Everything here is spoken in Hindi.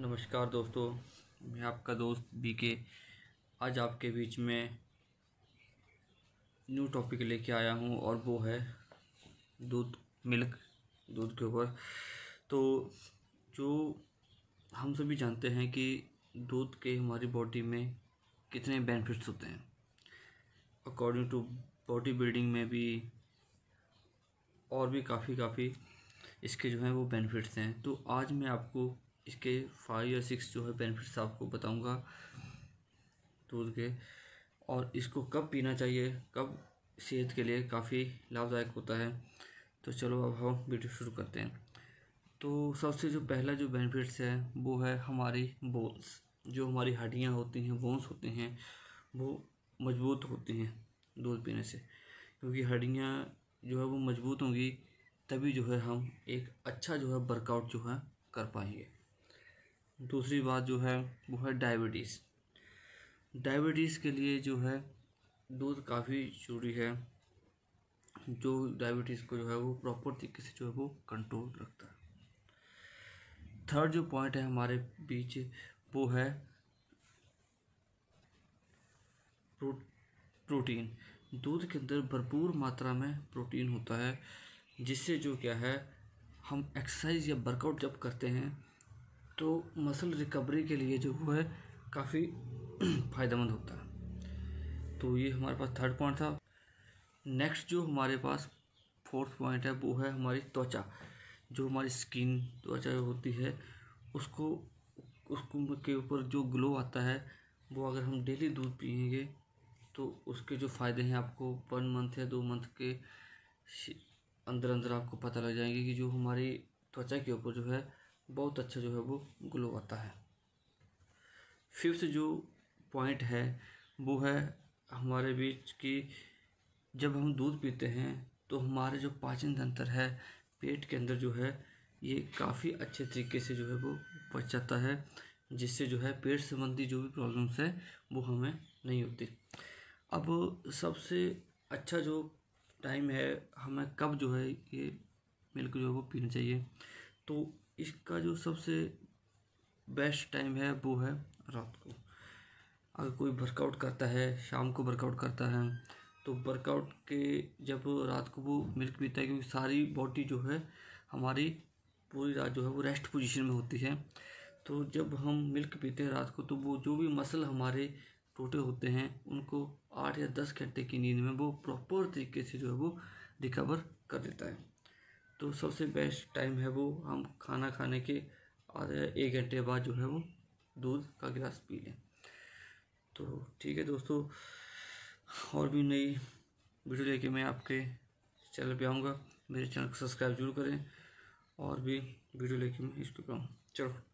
नमस्कार दोस्तों मैं आपका दोस्त बी के आज आपके बीच में न्यू टॉपिक लेके आया हूँ और वो है दूध मिल्क दूध के ऊपर तो जो हम सभी जानते हैं कि दूध के हमारी बॉडी में कितने बेनिफिट्स होते हैं अकॉर्डिंग टू बॉडी बिल्डिंग में भी और भी काफ़ी काफ़ी इसके जो हैं वो बेनिफिट्स हैं तो आज मैं आपको इसके फाइव या सिक्स जो है बेनिफिट्स आपको बताऊंगा दूध के और इसको कब पीना चाहिए कब सेहत के लिए काफ़ी लाभदायक होता है तो चलो अब हम वीडियो शुरू करते हैं तो सबसे जो पहला जो बेनिफिट्स है वो है हमारी बोन्स जो हमारी हड्डियाँ होती हैं बोन्स होते हैं वो मजबूत होती हैं दूध पीने से क्योंकि हड्डियाँ जो है वो मजबूत होंगी तभी जो है हम एक अच्छा जो है वर्कआउट जो है कर पाएंगे दूसरी बात जो है वो है डायबिटीज़ डायबिटीज़ के लिए जो है दूध काफ़ी ज़रूरी है जो डायबिटीज़ को जो है वो प्रॉपर तरीके से जो है वो कंट्रोल रखता है थर्ड जो पॉइंट है हमारे बीच वो है प्रोटीन दूध के अंदर भरपूर मात्रा में प्रोटीन होता है जिससे जो क्या है हम एक्सरसाइज या वर्कआउट जब करते हैं तो मसल रिकवरी के लिए जो है काफ़ी फ़ायदेमंद होता है तो ये हमारे पास थर्ड पॉइंट था नेक्स्ट जो हमारे पास फोर्थ पॉइंट है वो है हमारी त्वचा जो हमारी स्किन त्वचा होती है उसको उसको के ऊपर जो ग्लो आता है वो अगर हम डेली दूध पियेंगे तो उसके जो फ़ायदे हैं आपको वन मंथ या दो मंथ के अंदर अंदर आपको पता लग जाएंगे कि जो हमारी त्वचा के ऊपर जो है बहुत अच्छा जो है वो ग्लो आता है फिफ्थ जो पॉइंट है वो है हमारे बीच की जब हम दूध पीते हैं तो हमारे जो पाचन तंत्र है पेट के अंदर जो है ये काफ़ी अच्छे तरीके से जो है वो बच जाता है जिससे जो है पेट संबंधी जो भी प्रॉब्लम्स है वो हमें नहीं होती अब सबसे अच्छा जो टाइम है हमें कब जो है ये मिल्क जो है वो पीना चाहिए तो इसका जो सबसे बेस्ट टाइम है वो है रात को अगर कोई वर्कआउट करता है शाम को वर्कआउट करता है तो वर्कआउट के जब रात को वो मिल्क पीता है क्योंकि सारी बॉडी जो है हमारी पूरी रात जो है वो रेस्ट पोजीशन में होती है तो जब हम मिल्क पीते हैं रात को तो वो जो भी मसल हमारे टूटे होते हैं उनको आठ या दस घंटे की नींद में वो प्रॉपर तरीके से जो है वो रिकवर कर देता है तो सबसे बेस्ट टाइम है वो हम खाना खाने के आधे एक घंटे बाद जो है वो दूध का गिलास पी लें तो ठीक है दोस्तों और भी नई वीडियो लेके मैं आपके चैनल पे आऊँगा मेरे चैनल को सब्सक्राइब जरूर करें और भी वीडियो लेके मैं इसको पाऊँ चलो